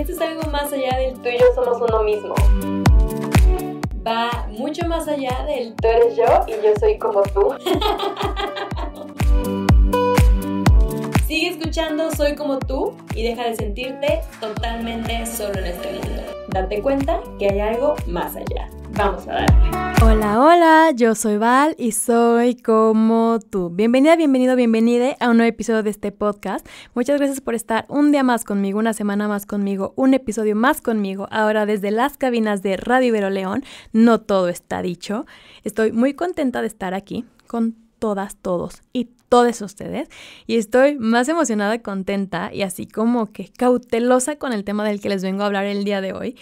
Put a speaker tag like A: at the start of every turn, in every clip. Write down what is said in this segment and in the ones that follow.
A: Esto es algo más allá del tú y yo somos uno mismo. Va mucho más allá del tú eres yo y yo soy como tú. Sigue escuchando Soy como tú y deja de sentirte totalmente solo en este mundo date cuenta que hay algo más allá. Vamos a darle. Hola, hola, yo soy Val y soy como tú. Bienvenida, bienvenido, bienvenida a un nuevo episodio de este podcast. Muchas gracias por estar un día más conmigo, una semana más conmigo, un episodio más conmigo. Ahora desde las cabinas de Radio Ibero León, no todo está dicho. Estoy muy contenta de estar aquí con todas, todos y todos ustedes. Y estoy más emocionada, contenta y así como que cautelosa con el tema del que les vengo a hablar el día de hoy,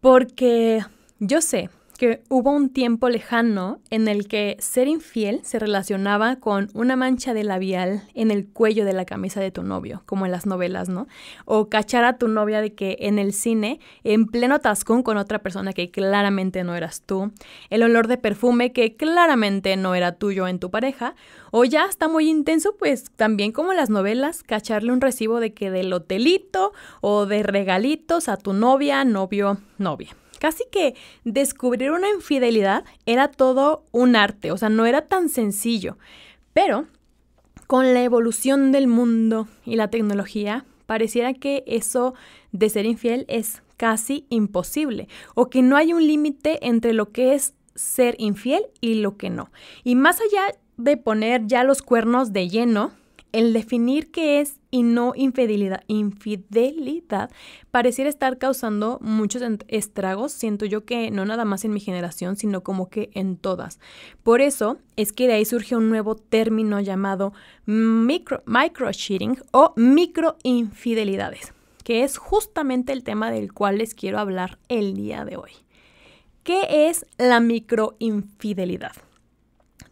A: porque yo sé hubo un tiempo lejano en el que ser infiel se relacionaba con una mancha de labial en el cuello de la camisa de tu novio, como en las novelas, ¿no? O cachar a tu novia de que en el cine, en pleno tascón con otra persona que claramente no eras tú, el olor de perfume que claramente no era tuyo en tu pareja, o ya está muy intenso, pues también como en las novelas, cacharle un recibo de que del hotelito o de regalitos a tu novia, novio, novia. Casi que descubrir una infidelidad era todo un arte, o sea, no era tan sencillo. Pero con la evolución del mundo y la tecnología, pareciera que eso de ser infiel es casi imposible, o que no hay un límite entre lo que es ser infiel y lo que no. Y más allá de poner ya los cuernos de lleno, el definir qué es y no infidelidad, infidelidad pareciera estar causando muchos estragos, siento yo que no nada más en mi generación, sino como que en todas. Por eso es que de ahí surge un nuevo término llamado micro, micro cheating o micro infidelidades, que es justamente el tema del cual les quiero hablar el día de hoy. ¿Qué es la micro-infidelidad?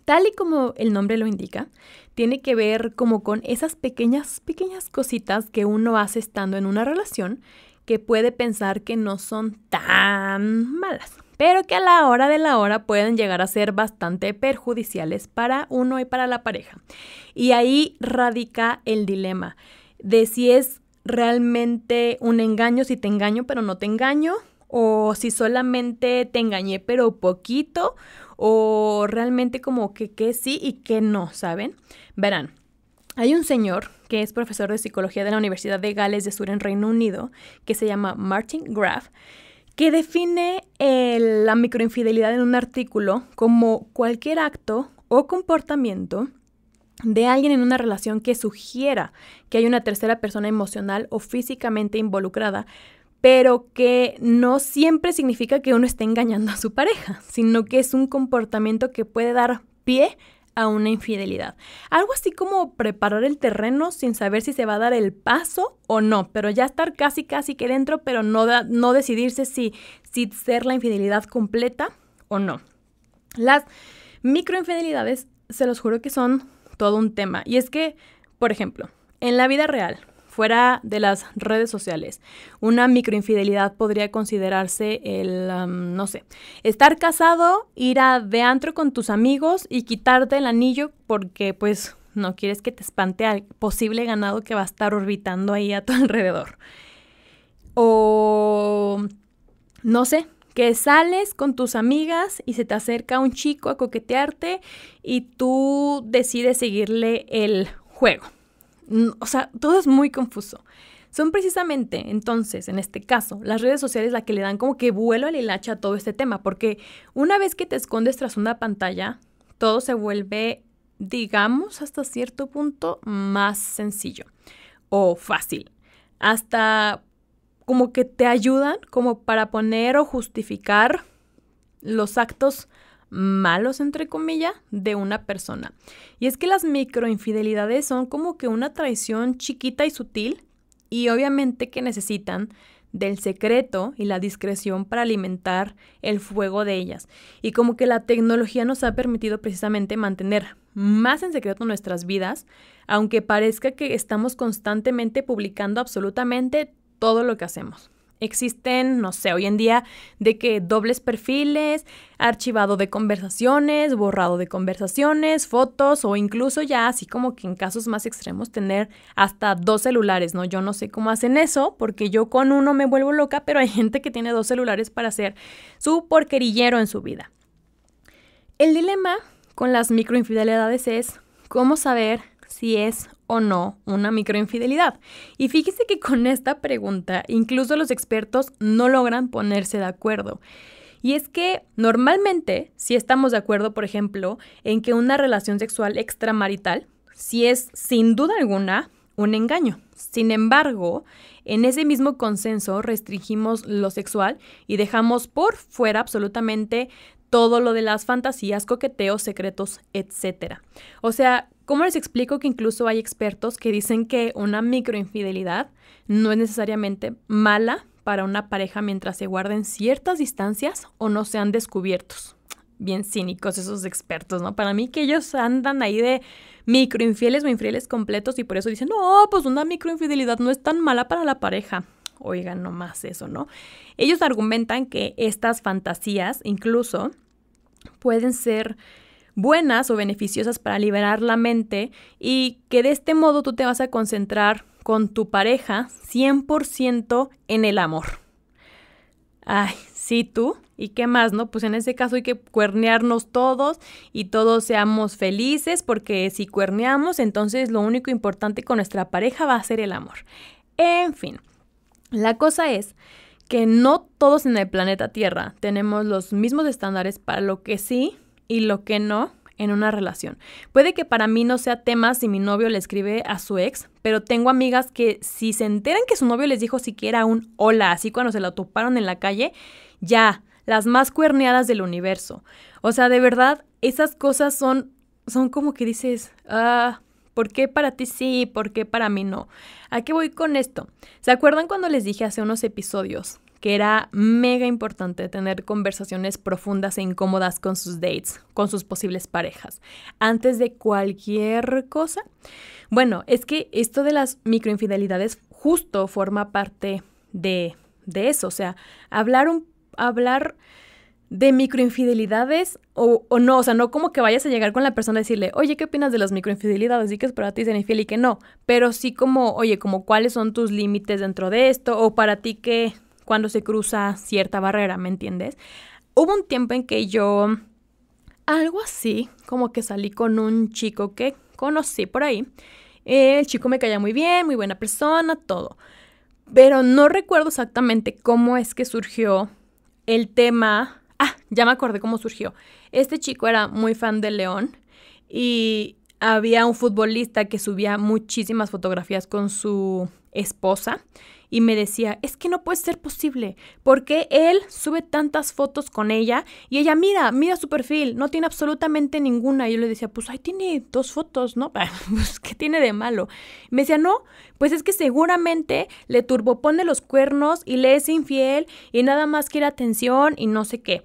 A: Tal y como el nombre lo indica, tiene que ver como con esas pequeñas, pequeñas cositas que uno hace estando en una relación que puede pensar que no son tan malas, pero que a la hora de la hora pueden llegar a ser bastante perjudiciales para uno y para la pareja. Y ahí radica el dilema de si es realmente un engaño, si te engaño pero no te engaño, o si solamente te engañé pero poquito o realmente como que, sí y que no, ¿saben? Verán, hay un señor que es profesor de psicología de la Universidad de Gales de Sur en Reino Unido, que se llama Martin Graff, que define la microinfidelidad en un artículo como cualquier acto o comportamiento de alguien en una relación que sugiera que hay una tercera persona emocional o físicamente involucrada pero que no siempre significa que uno esté engañando a su pareja, sino que es un comportamiento que puede dar pie a una infidelidad. Algo así como preparar el terreno sin saber si se va a dar el paso o no, pero ya estar casi casi que dentro, pero no, decidirse si, si ser la infidelidad completa o no. Las microinfidelidades, se los juro que son todo un tema. Y es que, por ejemplo, en la vida real, fuera de las redes sociales. Una microinfidelidad podría considerarse el, um, no sé, estar casado, ir a de antro con tus amigos y quitarte el anillo porque pues no quieres que te espante al posible ganado que va a estar orbitando ahí a tu alrededor. O, no sé, que sales con tus amigas y se te acerca un chico a coquetearte y tú decides seguirle el juego. O sea, todo es muy confuso. Son precisamente, entonces, en este caso, las redes sociales las que le dan como que vuelo al hilacha a todo este tema, porque una vez que te escondes tras una pantalla, todo se vuelve, digamos, hasta cierto punto más sencillo o fácil. Hasta como que te ayudan como para poner o justificar los actos malos, entre comillas, de una persona. Y es que las microinfidelidades son como que una traición chiquita y sutil y obviamente que necesitan del secreto y la discreción para alimentar el fuego de ellas. Y como que la tecnología nos ha permitido precisamente mantener más en secreto nuestras vidas, aunque parezca que estamos constantemente publicando absolutamente todo lo que hacemos. Existen, no sé, hoy en día de que dobles perfiles, archivado de conversaciones, borrado de conversaciones, fotos o incluso ya así como que en casos más extremos tener hasta dos celulares, ¿no? Yo no sé cómo hacen eso porque yo con uno me vuelvo loca, pero hay gente que tiene dos celulares para ser su porquerillero en su vida. El dilema con las microinfidelidades es cómo saber si es o no una microinfidelidad? Y fíjese que con esta pregunta incluso los expertos no logran ponerse de acuerdo. Y es que normalmente, si estamos de acuerdo, por ejemplo, en que una relación sexual extramarital, si es sin duda alguna un engaño. Sin embargo, en ese mismo consenso restringimos lo sexual y dejamos por fuera absolutamente todo lo de las fantasías, coqueteos, secretos, etcétera... O sea, ¿Cómo les explico que incluso hay expertos que dicen que una microinfidelidad no es necesariamente mala para una pareja mientras se guarden ciertas distancias o no sean descubiertos? Bien cínicos esos expertos, ¿no? Para mí que ellos andan ahí de microinfieles o infieles completos y por eso dicen, no, pues una microinfidelidad no es tan mala para la pareja. Oigan, nomás eso, ¿no? Ellos argumentan que estas fantasías incluso pueden ser buenas o beneficiosas para liberar la mente y que de este modo tú te vas a concentrar con tu pareja 100% en el amor. Ay, sí tú. ¿Y qué más, no? Pues en ese caso hay que cuernearnos todos y todos seamos felices porque si cuerneamos, entonces lo único importante con nuestra pareja va a ser el amor. En fin, la cosa es que no todos en el planeta Tierra tenemos los mismos estándares para lo que sí y lo que no en una relación. Puede que para mí no sea tema si mi novio le escribe a su ex, pero tengo amigas que si se enteran que su novio les dijo siquiera un hola, así cuando se la toparon en la calle, ya, las más cuerneadas del universo. O sea, de verdad, esas cosas son, son como que dices, ah, ¿por qué para ti sí? ¿Por qué para mí no? ¿A qué voy con esto? ¿Se acuerdan cuando les dije hace unos episodios que era mega importante tener conversaciones profundas e incómodas con sus dates, con sus posibles parejas, antes de cualquier cosa. Bueno, es que esto de las microinfidelidades justo forma parte de, eso, o sea, hablar un, hablar de microinfidelidades o, o, no, o sea, no como que vayas a llegar con la persona a decirle, oye, ¿qué opinas de las microinfidelidades? Y que es para ti ser infiel y que no, pero sí como, oye, como cuáles son tus límites dentro de esto o para ti que cuando se cruza cierta barrera, ¿me entiendes? Hubo un tiempo en que yo algo así, como que salí con un chico que conocí por ahí. El chico me caía muy bien, muy buena persona, todo. Pero no recuerdo exactamente cómo es que surgió el tema. Ah, ya me acordé cómo surgió. Este chico era muy fan de León y había un futbolista que subía muchísimas fotografías con su esposa y me decía, es que no puede ser posible, porque él sube tantas fotos con ella y ella, mira, mira su perfil, no tiene absolutamente ninguna. Y yo le decía, pues ahí tiene dos fotos, ¿no? Pues, ¿Qué tiene de malo? me decía, no, pues es que seguramente le turbopone los cuernos y le es infiel y nada más quiere atención y no sé qué.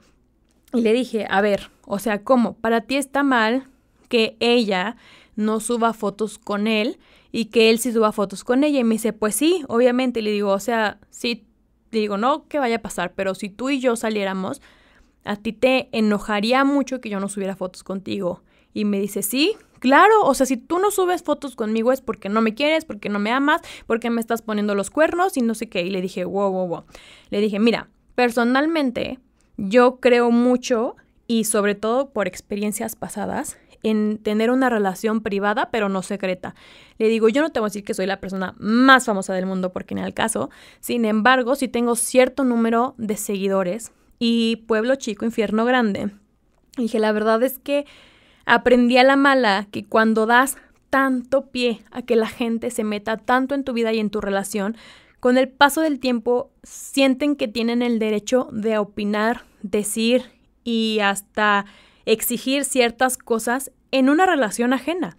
A: Y le dije, a ver, o sea, ¿cómo? Para ti está mal que ella no suba fotos con él y que él sí suba fotos con ella. Y me dice, pues sí, obviamente. Y le digo, o sea, sí, digo, no que vaya a pasar, pero si tú y yo saliéramos, a ti te enojaría mucho que yo no subiera fotos contigo. Y me dice, sí, claro, o sea, si tú no subes fotos conmigo es porque no me quieres, porque no me amas, porque me estás poniendo los cuernos y no sé qué. Y le dije, wow, wow, wow. Le dije, mira, personalmente yo creo mucho y sobre todo por experiencias pasadas en tener una relación privada, pero no secreta. Le digo, yo no te voy a decir que soy la persona más famosa del mundo, porque en el caso, sin embargo, sí tengo cierto número de seguidores y pueblo chico, infierno grande. dije, la verdad es que aprendí a la mala que cuando das tanto pie a que la gente se meta tanto en tu vida y en tu relación, con el paso del tiempo sienten que tienen el derecho de opinar, decir y hasta exigir ciertas cosas en una relación ajena.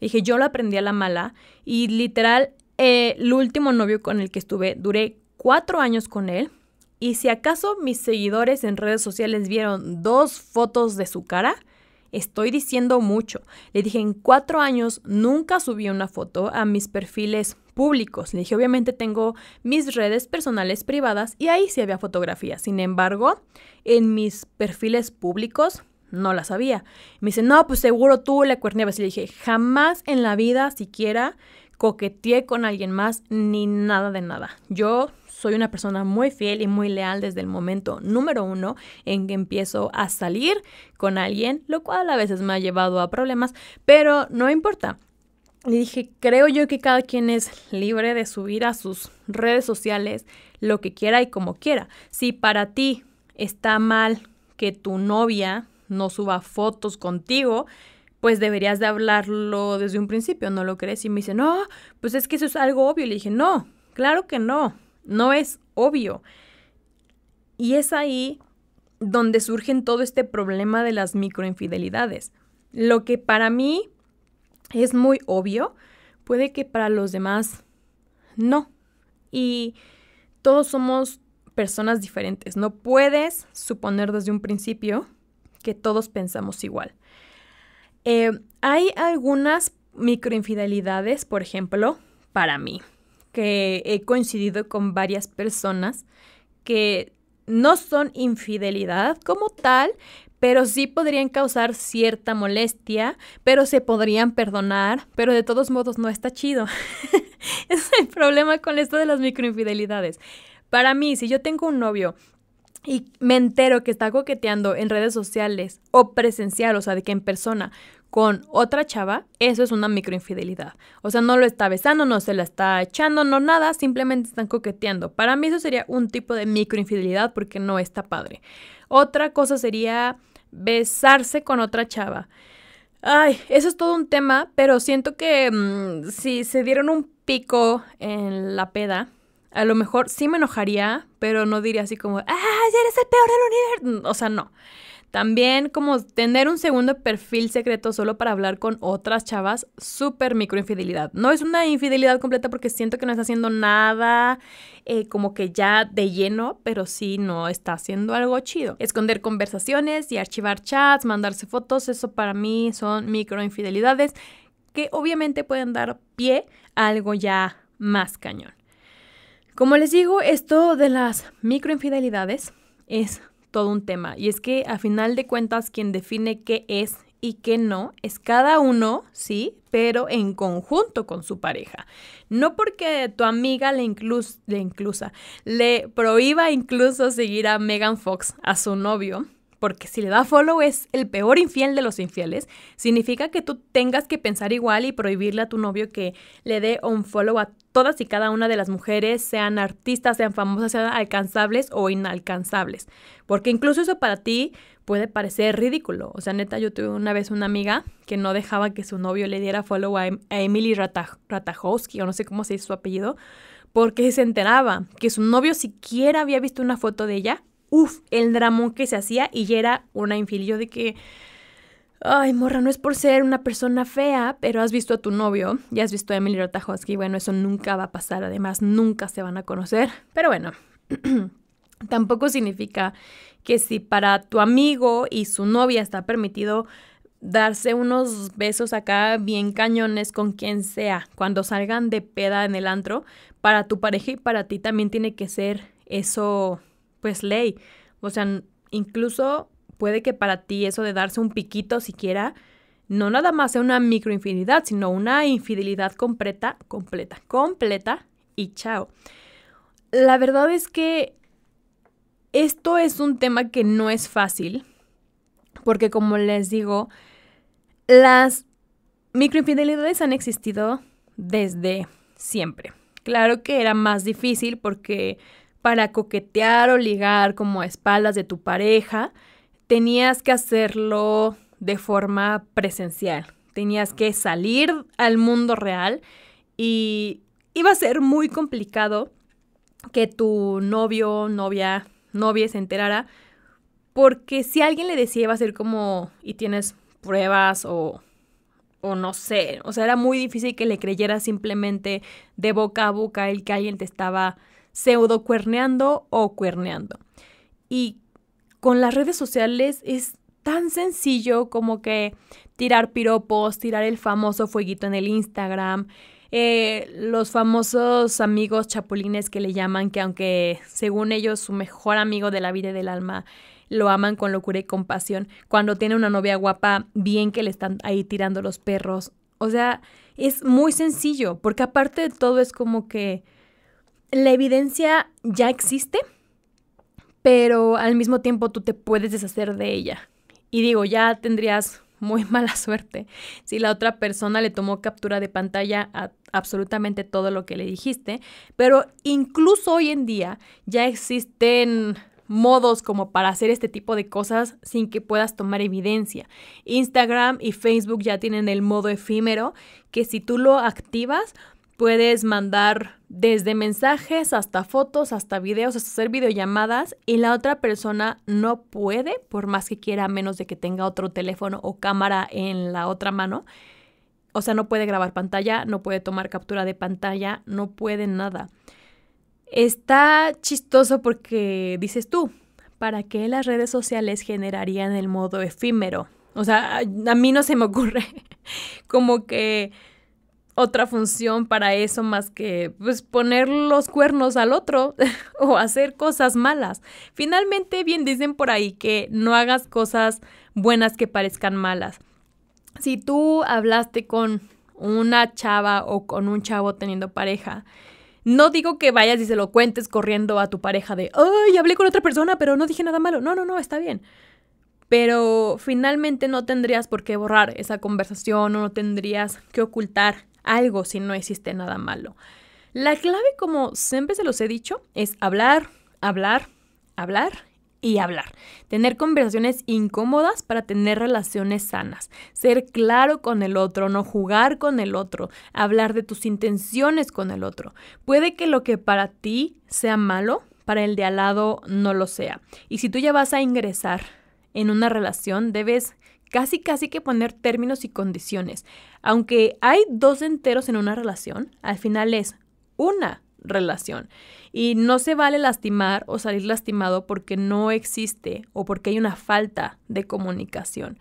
A: Dije, yo lo aprendí a la mala y literal, eh, el último novio con el que estuve, duré cuatro años con él y si acaso mis seguidores en redes sociales vieron dos fotos de su cara, estoy diciendo mucho. Le dije, en cuatro años nunca subí una foto a mis perfiles públicos. Le dije, obviamente tengo mis redes personales privadas y ahí sí había fotografías. Sin embargo, en mis perfiles públicos no la sabía. Me dice, no, pues seguro tú le cuerneabas. Y le dije, jamás en la vida siquiera coqueteé con alguien más ni nada de nada. Yo soy una persona muy fiel y muy leal desde el momento número uno en que empiezo a salir con alguien, lo cual a veces me ha llevado a problemas, pero no importa. Le dije, creo yo que cada quien es libre de subir a sus redes sociales lo que quiera y como quiera. Si para ti está mal que tu novia no suba fotos contigo, pues deberías de hablarlo desde un principio, ¿no lo crees? Y me dice, no, pues es que eso es algo obvio. Y le dije, no, claro que no, no es obvio. Y es ahí donde surge todo este problema de las microinfidelidades. Lo que para mí es muy obvio, puede que para los demás no. Y todos somos personas diferentes. No puedes suponer desde un principio que todos pensamos igual. Eh, hay algunas microinfidelidades, por ejemplo, para mí, que he coincidido con varias personas que no son infidelidad como tal, pero sí podrían causar cierta molestia, pero se podrían perdonar, pero de todos modos no está chido. es el problema con esto de las microinfidelidades. Para mí, si yo tengo un novio y me entero que está coqueteando en redes sociales o presencial, o sea, de que en persona, con otra chava, eso es una microinfidelidad. O sea, no lo está besando, no se la está echando, no nada, simplemente están coqueteando. Para mí eso sería un tipo de microinfidelidad porque no está padre. Otra cosa sería besarse con otra chava. Ay, eso es todo un tema, pero siento que mm, si se dieron un pico en la peda, a lo mejor sí me enojaría, pero no diría así como, ¡ah, eres el peor del universo! O sea, no. También como tener un segundo perfil secreto solo para hablar con otras chavas, súper microinfidelidad. No es una infidelidad completa porque siento que no está haciendo nada eh, como que ya de lleno, pero sí no está haciendo algo chido. Esconder conversaciones y archivar chats, mandarse fotos, eso para mí son microinfidelidades que obviamente pueden dar pie a algo ya más cañón. Como les digo, esto de las microinfidelidades es todo un tema. Y es que a final de cuentas quien define qué es y qué no es cada uno, sí, pero en conjunto con su pareja. No porque tu amiga le, incluso le incluso le prohíba incluso seguir a Megan Fox, a su novio, porque si le da follow es el peor infiel de los infieles, significa que tú tengas que pensar igual y prohibirle a tu novio que le dé un follow a todas y cada una de las mujeres, sean artistas, sean famosas, sean alcanzables o inalcanzables. Porque incluso eso para ti puede parecer ridículo. O sea, neta, yo tuve una vez una amiga que no dejaba que su novio le diera follow a, em-, Emily Ratajowski, o no sé cómo se dice su apellido, porque se enteraba que su novio siquiera había visto una foto de ella, Uf, el dramón que se hacía y ya era una Yo de que, ay, morra, no es por ser una persona fea, pero has visto a tu novio, ya has visto a Emily Y bueno, eso nunca va a pasar, además nunca se van a conocer, pero bueno, tampoco significa que si para tu amigo y su novia está permitido darse unos besos acá bien cañones con quien sea cuando salgan de peda en el antro, para tu pareja y para ti también tiene que ser eso es pues, ley. O sea, incluso puede que para ti eso de darse un piquito siquiera no nada más sea una microinfidelidad, sino una infidelidad completa, completa, completa y chao. La verdad es que esto es un tema que no es fácil, porque como les digo, las microinfidelidades han existido desde siempre. Claro que era más difícil porque para coquetear o ligar como a espaldas de tu pareja, tenías que hacerlo de forma presencial. Tenías que salir al mundo real y iba a ser muy complicado que tu novio, novia, novia se enterara, porque si alguien le decía iba a ser como, y tienes pruebas o, o no sé, o sea, era muy difícil que le creyera simplemente de boca a boca el que alguien te estaba pseudo cuerneando o cuerneando. Y con las redes sociales es tan sencillo como que tirar piropos, tirar el famoso fueguito en el Instagram, eh, los famosos amigos chapulines que le llaman, que aunque según ellos su mejor amigo de la vida y del alma lo aman con locura y compasión, cuando tiene una novia guapa, bien que le están ahí tirando los perros. O sea, es muy sencillo, porque aparte de todo es como que la evidencia ya existe, pero al mismo tiempo tú te puedes deshacer de ella. Y digo, ya tendrías muy mala suerte si la otra persona le tomó captura de pantalla a absolutamente todo lo que le dijiste, pero incluso hoy en día ya existen modos como para hacer este tipo de cosas sin que puedas tomar evidencia. Instagram y Facebook ya tienen el modo efímero que si tú lo activas Puedes mandar desde mensajes hasta fotos, hasta videos, hasta hacer videollamadas y la otra persona no puede, por más que quiera, a menos de que tenga otro teléfono o cámara en la otra mano. O sea, no puede grabar pantalla, no puede tomar captura de pantalla, no puede nada. Está chistoso porque dices tú, ¿para qué las redes sociales generarían el modo efímero? O sea, a mí no se me ocurre como que otra función para eso más que pues, poner los cuernos al otro o hacer cosas malas. Finalmente, bien dicen por ahí que no hagas cosas buenas que parezcan malas. Si tú hablaste con una chava o con un chavo teniendo pareja, no digo que vayas y se lo cuentes corriendo a tu pareja de, ay, hablé con otra persona, pero no dije nada malo. No, no, no, está bien. Pero finalmente no tendrías por qué borrar esa conversación o no tendrías que ocultar algo si no existe nada malo. La clave, como siempre se los he dicho, es hablar, hablar, hablar y hablar. Tener conversaciones incómodas para tener relaciones sanas. Ser claro con el otro, no jugar con el otro. Hablar de tus intenciones con el otro. Puede que lo que para ti sea malo, para el de al lado no lo sea. Y si tú ya vas a ingresar en una relación, debes casi casi que poner términos y condiciones. Aunque hay dos enteros en una relación, al final es una relación. Y no se vale lastimar o salir lastimado porque no existe o porque hay una falta de comunicación.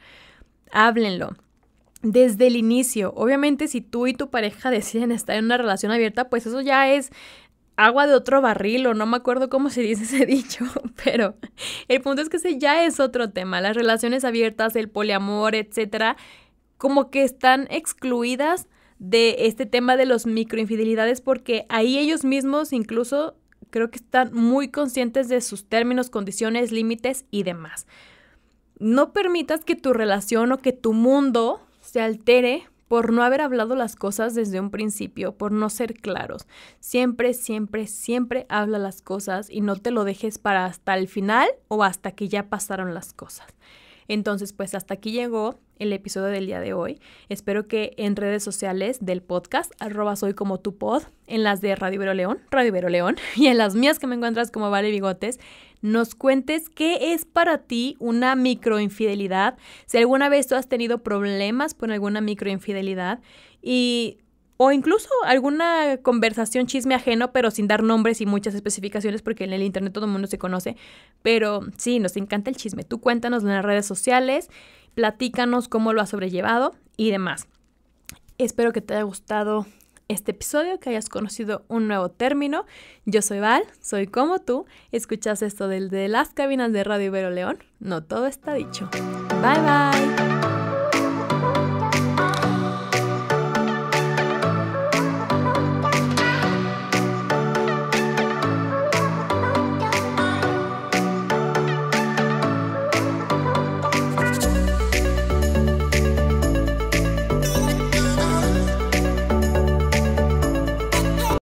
A: Háblenlo. Desde el inicio, obviamente si tú y tu pareja deciden estar en una relación abierta, pues eso ya es agua de otro barril o no me acuerdo cómo se dice ese dicho, pero el punto es que ese ya es otro tema, las relaciones abiertas, el poliamor, etcétera, como que están excluidas de este tema de los microinfidelidades porque ahí ellos mismos incluso creo que están muy conscientes de sus términos, condiciones, límites y demás. No permitas que tu relación o que tu mundo se altere por no haber hablado las cosas desde un principio, por no ser claros. Siempre, siempre, siempre habla las cosas y no te lo dejes para hasta el final o hasta que ya pasaron las cosas. Entonces, pues hasta aquí llegó el episodio del día de hoy. Espero que en redes sociales del podcast, arroba soy como tu pod, en las de Radio Vero León, Radio Vero León, y en las mías que me encuentras como Vale Bigotes, nos cuentes qué es para ti una microinfidelidad, si alguna vez tú has tenido problemas con alguna microinfidelidad y o incluso alguna conversación chisme ajeno, pero sin dar nombres y muchas especificaciones, porque en el internet todo el mundo se conoce. Pero sí, nos encanta el chisme. Tú cuéntanos en las redes sociales, platícanos cómo lo has sobrellevado y demás. Espero que te haya gustado este episodio, que hayas conocido un nuevo término. Yo soy Val, soy como tú. Escuchas esto de las cabinas de Radio Ibero León. No todo está dicho. Bye bye.